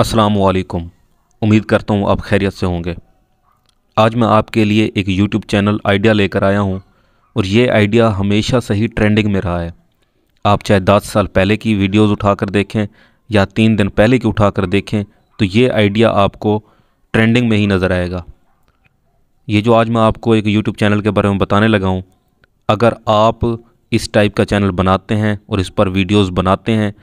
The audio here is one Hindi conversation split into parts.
असलकम उम्मीद करता हूँ आप खैरियत से होंगे आज मैं आपके लिए एक यूट्यूब चैनल आइडिया लेकर आया हूँ और ये आइडिया हमेशा सही ट्रेंडिंग में रहा है आप चाहे दस साल पहले की वीडियोस उठाकर देखें या तीन दिन पहले की उठाकर देखें तो ये आइडिया आपको ट्रेंडिंग में ही नज़र आएगा ये जो आज मैं आपको एक यूट्यूब चैनल के बारे में बताने लगा हूँ अगर आप इस टाइप का चैनल बनाते हैं और इस पर वीडियोज़ बनाते हैं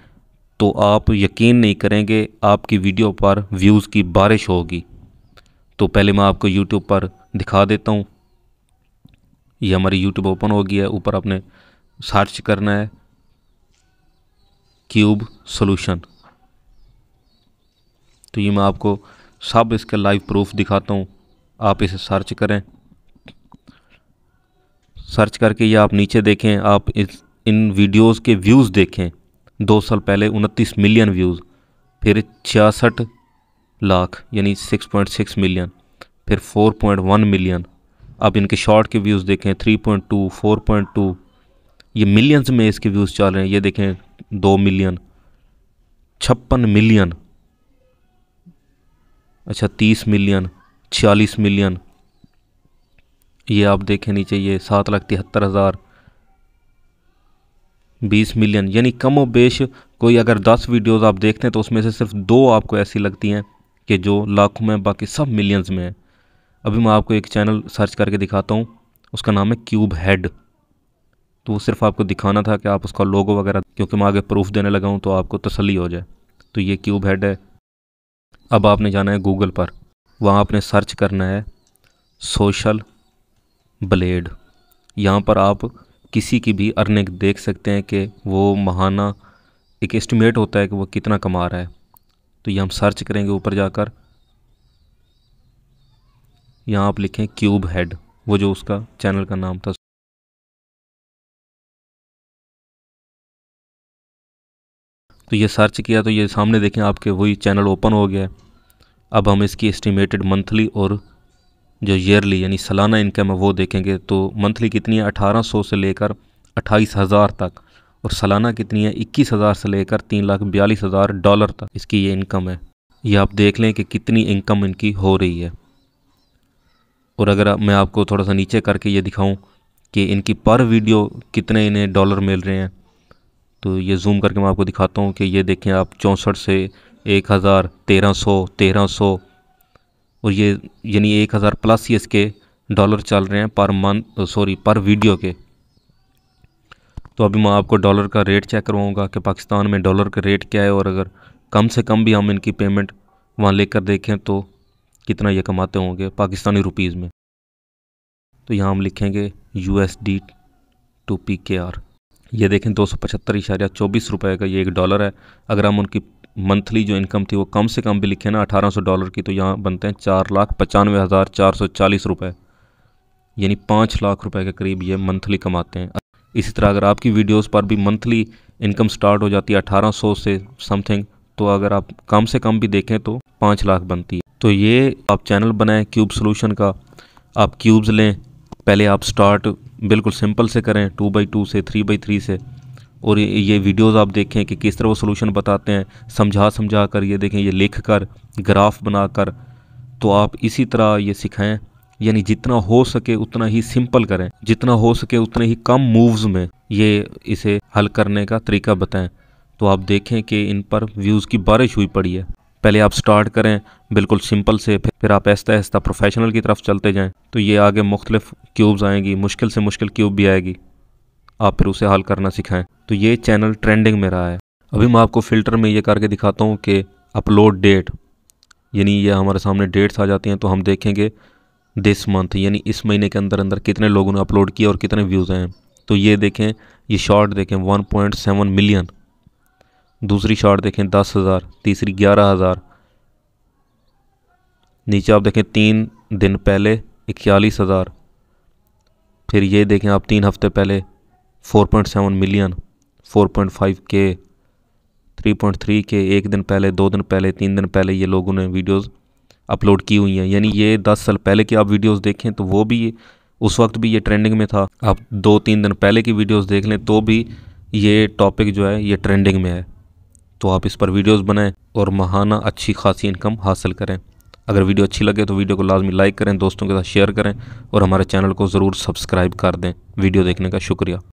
तो आप यकीन नहीं करेंगे आपकी वीडियो पर व्यूज़ की बारिश होगी तो पहले मैं आपको यूट्यूब पर दिखा देता हूँ ये हमारी यूट्यूब ओपन हो गई है ऊपर आपने सर्च करना है क्यूब सॉल्यूशन तो ये मैं आपको सब इसके लाइव प्रूफ दिखाता हूँ आप इसे सर्च करें सर्च करके ये आप नीचे देखें आप इस इन वीडियोस के व्यूज़ देखें दो साल पहले उनतीस मिलियन व्यूज़ फिर छियासठ लाख यानी सिक्स पॉइंट सिक्स मिलियन फिर फोर पॉइंट वन मिलियन अब इनके शॉर्ट के व्यूज़ देखें three point two four point two ये मिलियंस में इसके व्यूज़ चल रहे हैं ये देखें दो मिलियन छप्पन मिलियन अच्छा तीस मिलियन छियालीस मिलियन ये आप देखें नीचे ये सात लाख तिहत्तर हज़ार बीस मिलियन यानी कम व बेश कोई अगर दस वीडियोस आप देखते हैं तो उसमें से सिर्फ दो आपको ऐसी लगती हैं कि जो लाखों में बाकी सब मिलियंस में हैं अभी मैं आपको एक चैनल सर्च करके दिखाता हूँ उसका नाम है क्यूब हेड तो वो सिर्फ आपको दिखाना था कि आप उसका लोगो वगैरह क्योंकि मैं आगे प्रूफ देने लगा हूँ तो आपको तसली हो जाए तो ये क्यूब हेड है अब आपने जाना है गूगल पर वहाँ आपने सर्च करना है सोशल ब्लेड यहाँ पर आप किसी की भी अर्निंग देख सकते हैं कि वो महाना एक एस्टिमेट होता है कि वो कितना कमा रहा है तो ये हम सर्च करेंगे ऊपर जाकर यहाँ आप लिखें क्यूब हेड वो जो उसका चैनल का नाम था तो ये सर्च किया तो ये सामने देखें आपके वही चैनल ओपन हो गया है अब हम इसकी एस्टिमेटेड मंथली और जो ईयरली यानी सालाना इनकम है वो देखेंगे तो मंथली कितनी है अठारह सौ से लेकर अट्ठाईस हज़ार तक और सालाना कितनी है इक्कीस हज़ार से लेकर तीन लाख बयालीस हज़ार डॉलर तक इसकी ये इनकम है ये आप देख लें कि कितनी इनकम इनकी हो रही है और अगर मैं आपको थोड़ा सा नीचे करके ये दिखाऊँ कि इनकी पर वीडियो कितने इन्हें डॉलर मिल रहे हैं तो ये जूम करके मैं आपको दिखाता हूँ कि ये देखें आप चौंसठ से एक हज़ार तेरह सौ तेरह सौ और ये यानी एक हज़ार प्लस ही इसके डॉलर चल रहे हैं पर मंथ सॉरी पर वीडियो के तो अभी मैं आपको डॉलर का रेट चेक करवाऊँगा कि पाकिस्तान में डॉलर का रेट क्या है और अगर कम से कम भी हम इनकी पेमेंट वहाँ लेकर देखें तो कितना ये कमाते होंगे पाकिस्तानी रुपीज़ में तो यहाँ हम लिखेंगे U S D to P K R ये देखें दो सौ पचहत्तर इशारिया चौबीस रुपये का ये एक डॉलर है अगर हम उनकी मंथली जो इनकम थी वो कम से कम भी लिखे ना अठारह सौ डॉलर की तो यहाँ बनते हैं चार लाख पचानवे हज़ार चार सौ चालीस रुपये यानी पाँच लाख रुपए के करीब ये मंथली कमाते हैं इसी तरह अगर आपकी वीडियोस पर भी मंथली इनकम स्टार्ट हो जाती है अठारह सौ से समथिंग तो अगर आप कम से कम भी देखें तो पाँच लाख बनती है तो ये आप चैनल बनाएं क्यूब सोलूशन का आप क्यूब्स लें पहले आप स्टार्ट बिल्कुल सिंपल से करें टू बाई टू से थ्री बाई थ्री से और ये, ये वीडियोस आप देखें कि किस तरह वो सोल्यूशन बताते हैं समझा समझा कर ये देखें ये लिख कर ग्राफ बना कर तो आप इसी तरह ये सिखाएं यानी जितना हो सके उतना ही सिंपल करें जितना हो सके उतने ही कम मूव्स में ये इसे हल करने का तरीका बताएं तो आप देखें कि इन पर व्यूज़ की बारिश हुई पड़ी है पहले आप स्टार्ट करें बिल्कुल सिंपल से फिर फिर आप ऐसा ऐसा प्रोफेशनल की तरफ चलते जाएं तो ये आगे मुख्तलिफ क्यूब्स आएंगी मुश्किल से मुश्किल क्यूब भी आएगी आप फिर उसे हल करना सिखाएं तो ये चैनल ट्रेंडिंग में रहा है अभी मैं आपको फ़िल्टर में ये करके दिखाता हूँ कि अपलोड डेट यानी ये हमारे सामने डेट्स आ जाती हैं तो हम देखेंगे दिस मंथ यानी इस महीने के अंदर अंदर कितने लोगों ने अपलोड किया और कितने व्यूज़ आए हैं तो ये देखें ये शॉर्ट देखें वन पॉइंट सेवन मिलियन दूसरी शॉर्ट देखें दस हज़ार तीसरी ग्यारह हज़ार नीचे आप देखें तीन दिन पहले इक्यालीस हज़ार फिर ये देखें आप तीन हफ्ते पहले 4.7 मिलियन 4.5 के 3.3 के एक दिन पहले दो दिन पहले तीन दिन पहले ये लोगों ने वीडियोस अपलोड की हुई हैं यानी ये 10 साल पहले की आप वीडियोस देखें तो वो भी उस वक्त भी ये ट्रेंडिंग में था आप दो तीन दिन पहले की वीडियोस देख लें तो भी ये टॉपिक जो है ये ट्रेंडिंग में है तो आप इस पर वीडियोस बनाएं और महाना अच्छी खासी इनकम हासिल करें अगर वीडियो अच्छी लगे तो वीडियो को लाजमी लाइक करें दोस्तों के साथ शेयर करें और हमारे चैनल को ज़रूर सब्सक्राइब कर दें वीडियो देखने का शुक्रिया